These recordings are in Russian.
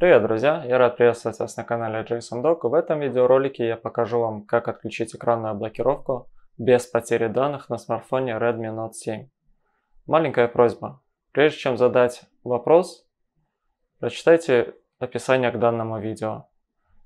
Привет, друзья! Я рад приветствовать вас на канале JSON-Doc. В этом видеоролике я покажу вам, как отключить экранную блокировку без потери данных на смартфоне Redmi Note 7. Маленькая просьба. Прежде чем задать вопрос, прочитайте описание к данному видео.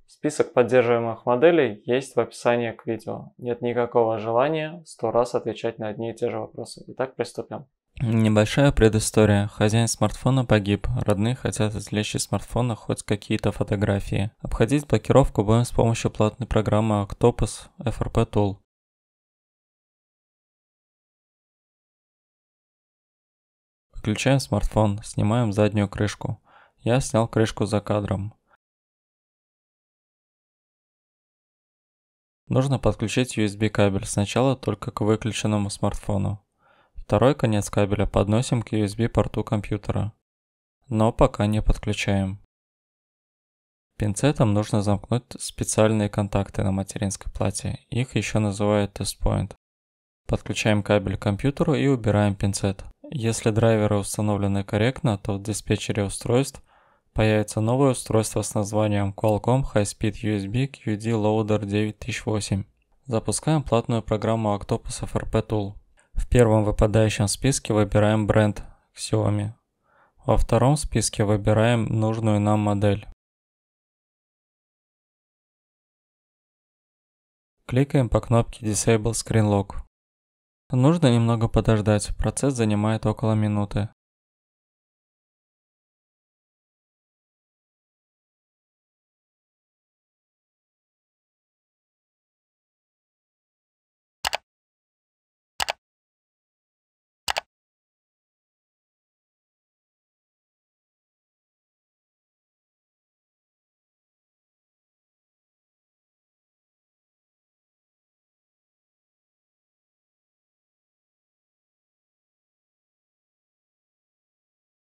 Список поддерживаемых моделей есть в описании к видео. Нет никакого желания сто раз отвечать на одни и те же вопросы. Итак, приступим. Небольшая предыстория. Хозяин смартфона погиб. Родные хотят извлечь из смартфона хоть какие-то фотографии. Обходить блокировку будем с помощью платной программы Octopus FRP Tool. Включаем смартфон, снимаем заднюю крышку. Я снял крышку за кадром. Нужно подключить USB кабель, сначала только к выключенному смартфону. Второй конец кабеля подносим к USB порту компьютера, но пока не подключаем. Пинцетом нужно замкнуть специальные контакты на материнской плате, их еще называют тест-поинт. Подключаем кабель к компьютеру и убираем пинцет. Если драйверы установлены корректно, то в диспетчере устройств появится новое устройство с названием Qualcomm High Speed USB QD Loader 9008. Запускаем платную программу Octopus FRP Tool. В первом выпадающем списке выбираем бренд Xiaomi. Во втором списке выбираем нужную нам модель. Кликаем по кнопке Disable Screen Lock. Нужно немного подождать, процесс занимает около минуты.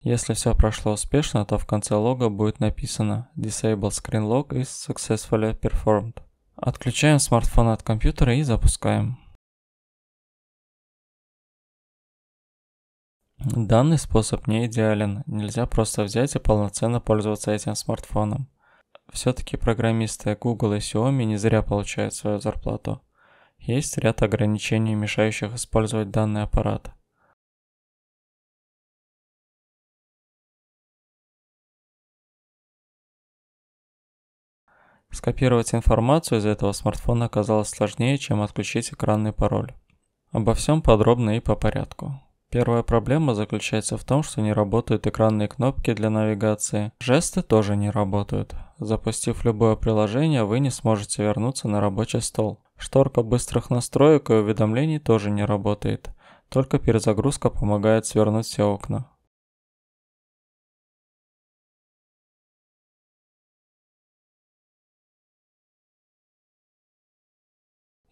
Если все прошло успешно, то в конце лога будет написано Disable Screen Log is successfully performed. Отключаем смартфон от компьютера и запускаем. Данный способ не идеален, нельзя просто взять и полноценно пользоваться этим смартфоном. Все-таки программисты Google и Xiaomi не зря получают свою зарплату. Есть ряд ограничений, мешающих использовать данный аппарат. Скопировать информацию из этого смартфона оказалось сложнее, чем отключить экранный пароль. Обо всем подробно и по порядку. Первая проблема заключается в том, что не работают экранные кнопки для навигации. Жесты тоже не работают. Запустив любое приложение, вы не сможете вернуться на рабочий стол. Шторка быстрых настроек и уведомлений тоже не работает. Только перезагрузка помогает свернуть все окна.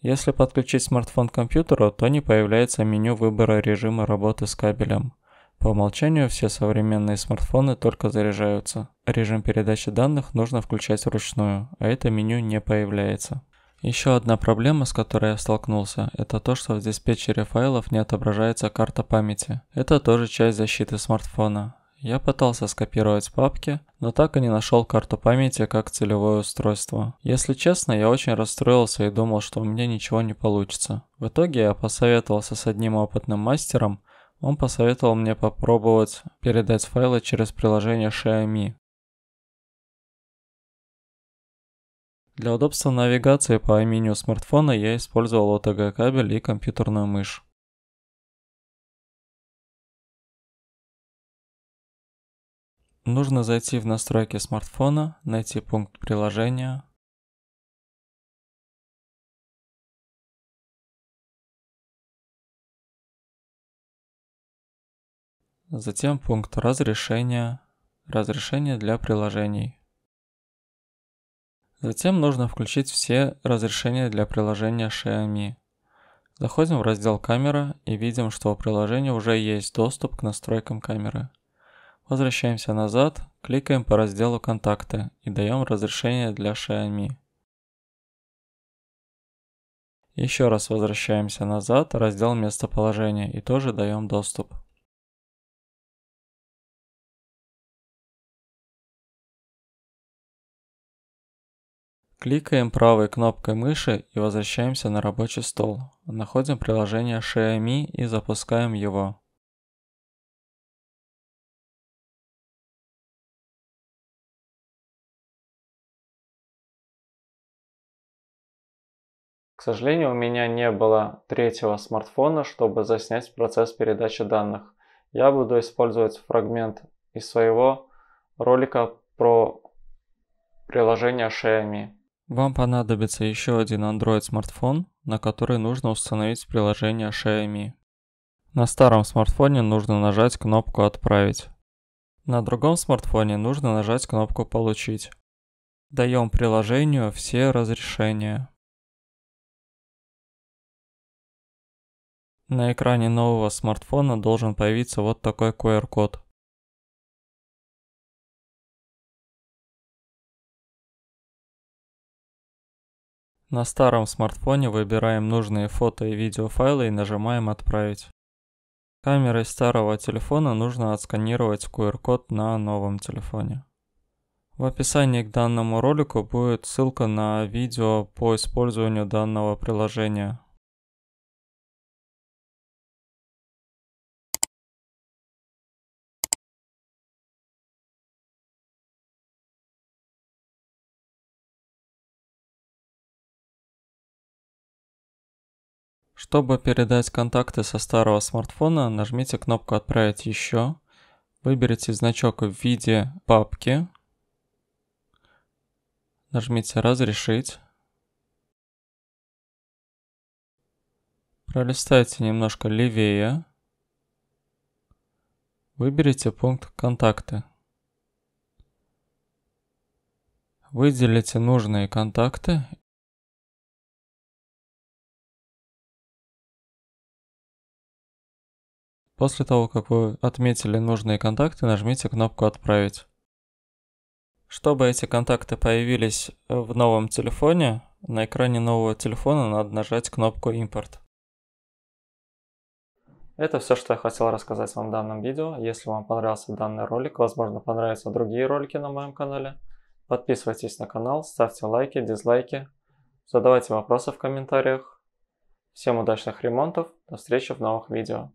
Если подключить смартфон к компьютеру, то не появляется меню выбора режима работы с кабелем. По умолчанию все современные смартфоны только заряжаются. Режим передачи данных нужно включать вручную, а это меню не появляется. Еще одна проблема, с которой я столкнулся, это то, что в диспетчере файлов не отображается карта памяти. Это тоже часть защиты смартфона. Я пытался скопировать папки, но так и не нашел карту памяти как целевое устройство. Если честно, я очень расстроился и думал, что у меня ничего не получится. В итоге я посоветовался с одним опытным мастером, он посоветовал мне попробовать передать файлы через приложение Xiaomi. Для удобства навигации по меню смартфона я использовал OTG кабель и компьютерную мышь. Нужно зайти в настройки смартфона, найти пункт приложения. Затем пункт разрешения, разрешение для приложений. Затем нужно включить все разрешения для приложения Xiaomi. Заходим в раздел камера и видим, что у приложения уже есть доступ к настройкам камеры. Возвращаемся назад, кликаем по разделу «Контакты» и даем разрешение для Xiaomi. Еще раз возвращаемся назад, раздел «Местоположение» и тоже даем доступ. Кликаем правой кнопкой мыши и возвращаемся на рабочий стол. Находим приложение Xiaomi и запускаем его. К сожалению, у меня не было третьего смартфона, чтобы заснять процесс передачи данных. Я буду использовать фрагмент из своего ролика про приложение Xiaomi. Вам понадобится еще один Android смартфон, на который нужно установить приложение Xiaomi. На старом смартфоне нужно нажать кнопку «Отправить». На другом смартфоне нужно нажать кнопку «Получить». Даем приложению все разрешения. На экране нового смартфона должен появиться вот такой QR-код. На старом смартфоне выбираем нужные фото и видеофайлы и нажимаем «Отправить». Камерой старого телефона нужно отсканировать QR-код на новом телефоне. В описании к данному ролику будет ссылка на видео по использованию данного приложения. Чтобы передать контакты со старого смартфона, нажмите кнопку «Отправить еще», выберите значок в виде папки, нажмите «Разрешить», пролистайте немножко левее, выберите пункт «Контакты». Выделите нужные контакты После того, как вы отметили нужные контакты, нажмите кнопку «Отправить». Чтобы эти контакты появились э, в новом телефоне, на экране нового телефона надо нажать кнопку «Импорт». Это все, что я хотел рассказать вам в данном видео. Если вам понравился данный ролик, возможно понравятся другие ролики на моем канале. Подписывайтесь на канал, ставьте лайки, дизлайки, задавайте вопросы в комментариях. Всем удачных ремонтов, до встречи в новых видео.